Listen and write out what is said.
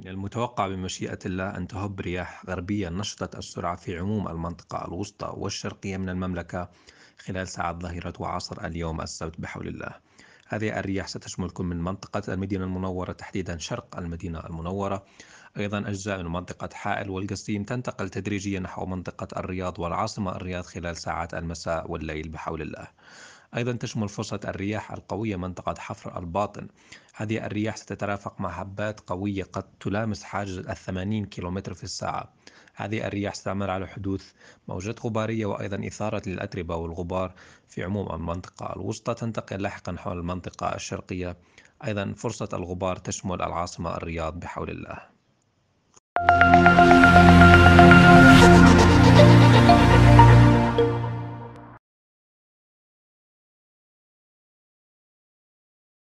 من المتوقع بمشيئة الله أن تهب رياح غربية نشطة السرعة في عموم المنطقة الوسطى والشرقية من المملكة خلال ساعات ظهيرة وعصر اليوم السبت بحول الله هذه الرياح ستشملكم من منطقة المدينة المنورة تحديدا شرق المدينة المنورة أيضا أجزاء من منطقة حائل والقصيم تنتقل تدريجيا نحو منطقة الرياض والعاصمة الرياض خلال ساعات المساء والليل بحول الله أيضا تشمل فرصة الرياح القوية منطقة حفر الباطن هذه الرياح ستترافق مع هبات قوية قد تلامس حاجز الثمانين كيلومتر في الساعة هذه الرياح ستعمل على حدوث موجات غبارية وأيضا إثارة للأتربة والغبار في عموم المنطقة الوسطى تنتقل لاحقا حول المنطقة الشرقية أيضا فرصة الغبار تشمل العاصمة الرياض بحول الله